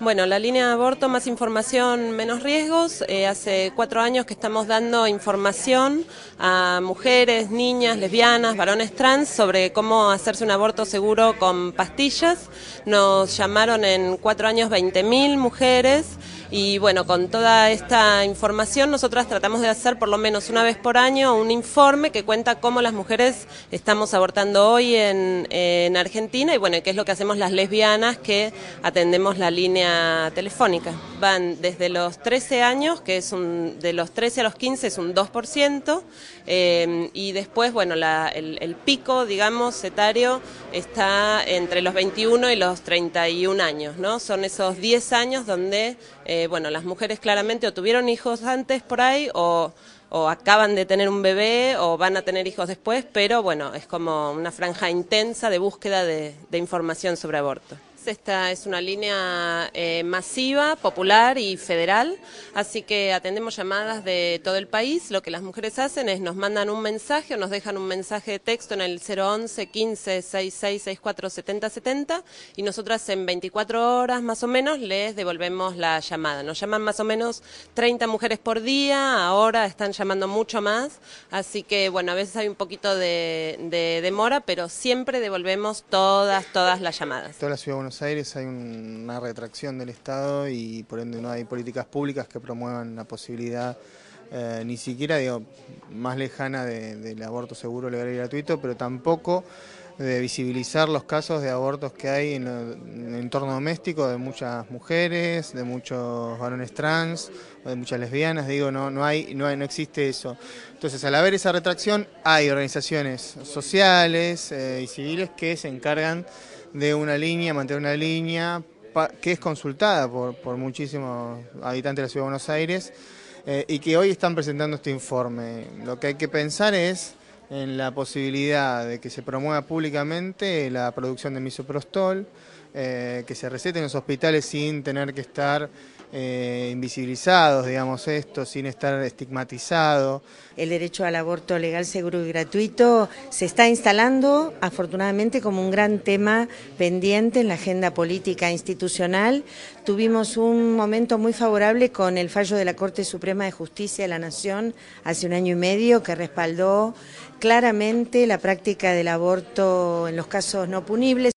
Bueno, la línea de aborto, más información, menos riesgos. Eh, hace cuatro años que estamos dando información a mujeres, niñas, lesbianas, varones trans sobre cómo hacerse un aborto seguro con pastillas. Nos llamaron en cuatro años 20.000 mujeres y bueno, con toda esta información nosotras tratamos de hacer por lo menos una vez por año un informe que cuenta cómo las mujeres estamos abortando hoy en, Argentina y bueno, qué es lo que hacemos las lesbianas que atendemos la línea telefónica. Van desde los 13 años, que es un, de los 13 a los 15 es un 2%, eh, y después, bueno, el, pico, digamos, etario está entre los 21 y los 31 años, ¿no? Son esos 10 años donde... Eh, bueno, las mujeres claramente o tuvieron hijos antes por ahí o, acaban de tener un bebé o van a tener hijos después, pero bueno, es como una franja intensa de búsqueda de, de información sobre aborto. Esta es una línea eh, masiva, popular y federal, así que atendemos llamadas de todo el país. Lo que las mujeres hacen es nos mandan un mensaje o nos dejan un mensaje de texto en el 011 15 66 64 70 70 y nosotras en 24 horas más o menos les devolvemos la llamada. Nos llaman más o menos 30 mujeres por día, ahora están llamando mucho más, así que bueno, a veces hay un poquito de, demora, pero siempre devolvemos todas, todas las llamadas. la Aires hay una retracción del Estado y por ende no hay políticas públicas que promuevan la posibilidad, eh, ni siquiera digo, más lejana del aborto seguro, legal y gratuito, pero tampoco de visibilizar los casos de abortos que hay en, el entorno doméstico de muchas mujeres, de muchos varones trans, de muchas lesbianas, digo, no, no, hay, no, no existe eso. Entonces, al haber esa retracción, hay organizaciones sociales eh, y civiles que se encargan de una línea, mantener una línea que es consultada por, por muchísimos habitantes de la Ciudad de Buenos Aires eh, y que hoy están presentando este informe. Lo que hay que pensar es en la posibilidad de que se promueva públicamente la producción de misoprostol, eh, que se receten en los hospitales sin tener que estar eh, invisibilizados, digamos esto, sin estar estigmatizado. El derecho al aborto legal, seguro y gratuito se está instalando, afortunadamente, como un gran tema pendiente en la agenda política e institucional. Tuvimos un momento muy favorable con el fallo de la Corte Suprema de Justicia de la Nación hace un año y medio que respaldó claramente la práctica del aborto en los casos no punibles